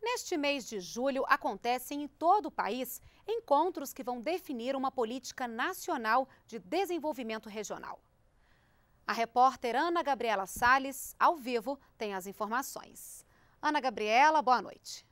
Neste mês de julho, acontecem em todo o país encontros que vão definir uma política nacional de desenvolvimento regional. A repórter Ana Gabriela Sales, ao vivo, tem as informações. Ana Gabriela, boa noite.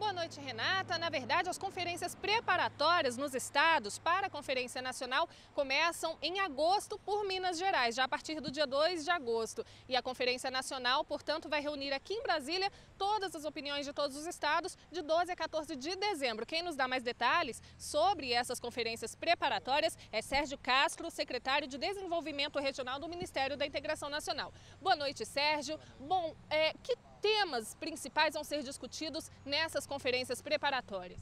Boa noite, Renata. Na verdade, as conferências preparatórias nos estados para a Conferência Nacional começam em agosto por Minas Gerais, já a partir do dia 2 de agosto. E a Conferência Nacional, portanto, vai reunir aqui em Brasília todas as opiniões de todos os estados de 12 a 14 de dezembro. Quem nos dá mais detalhes sobre essas conferências preparatórias é Sérgio Castro, secretário de Desenvolvimento Regional do Ministério da Integração Nacional. Boa noite, Sérgio. Bom, é, que temas principais vão ser discutidos nessas conferências preparatórias?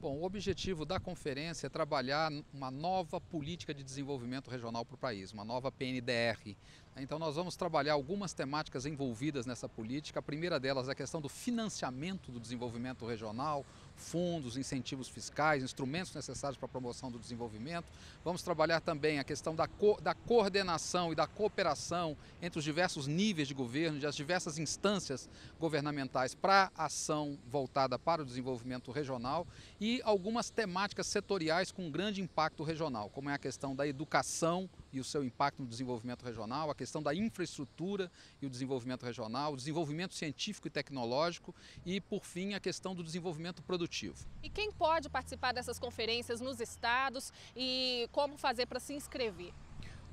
Bom, o objetivo da conferência é trabalhar uma nova política de desenvolvimento regional para o país, uma nova PNDR. Então, nós vamos trabalhar algumas temáticas envolvidas nessa política. A primeira delas é a questão do financiamento do desenvolvimento regional, fundos, incentivos fiscais, instrumentos necessários para a promoção do desenvolvimento. Vamos trabalhar também a questão da, co da coordenação e da cooperação entre os diversos níveis de governo, e as diversas instâncias governamentais para ação voltada para o desenvolvimento regional e algumas temáticas setoriais com grande impacto regional, como é a questão da educação e o seu impacto no desenvolvimento regional, a questão da infraestrutura e o desenvolvimento regional, o desenvolvimento científico e tecnológico e, por fim, a questão do desenvolvimento produtivo. E quem pode participar dessas conferências nos estados e como fazer para se inscrever?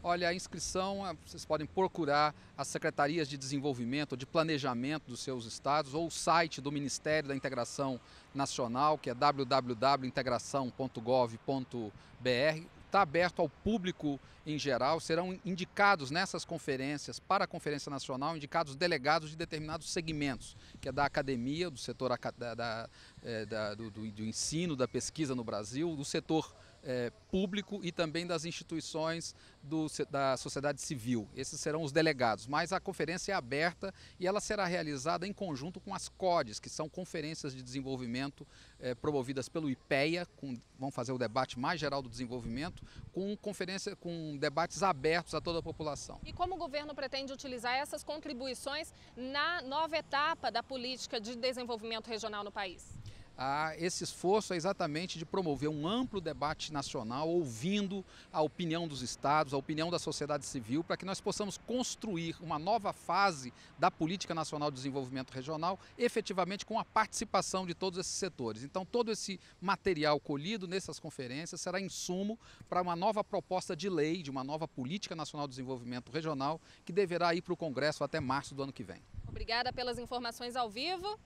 Olha, a inscrição, ah, vocês podem procurar as secretarias de desenvolvimento, de planejamento dos seus estados ou o site do Ministério da Integração Nacional, que é www.integração.gov.br está aberto ao público em geral. Serão indicados nessas conferências, para a Conferência Nacional, indicados delegados de determinados segmentos, que é da academia, do setor da, eh, da, do, do, do ensino, da pesquisa no Brasil, do setor é, público e também das instituições do, da sociedade civil. Esses serão os delegados, mas a conferência é aberta e ela será realizada em conjunto com as CODES, que são conferências de desenvolvimento é, promovidas pelo IPEA, com, vão fazer o debate mais geral do desenvolvimento, com conferência, com debates abertos a toda a população. E como o governo pretende utilizar essas contribuições na nova etapa da política de desenvolvimento regional no país? a esse esforço é exatamente de promover um amplo debate nacional, ouvindo a opinião dos estados, a opinião da sociedade civil, para que nós possamos construir uma nova fase da política nacional de desenvolvimento regional, efetivamente com a participação de todos esses setores. Então, todo esse material colhido nessas conferências será insumo para uma nova proposta de lei, de uma nova política nacional de desenvolvimento regional, que deverá ir para o Congresso até março do ano que vem. Obrigada pelas informações ao vivo.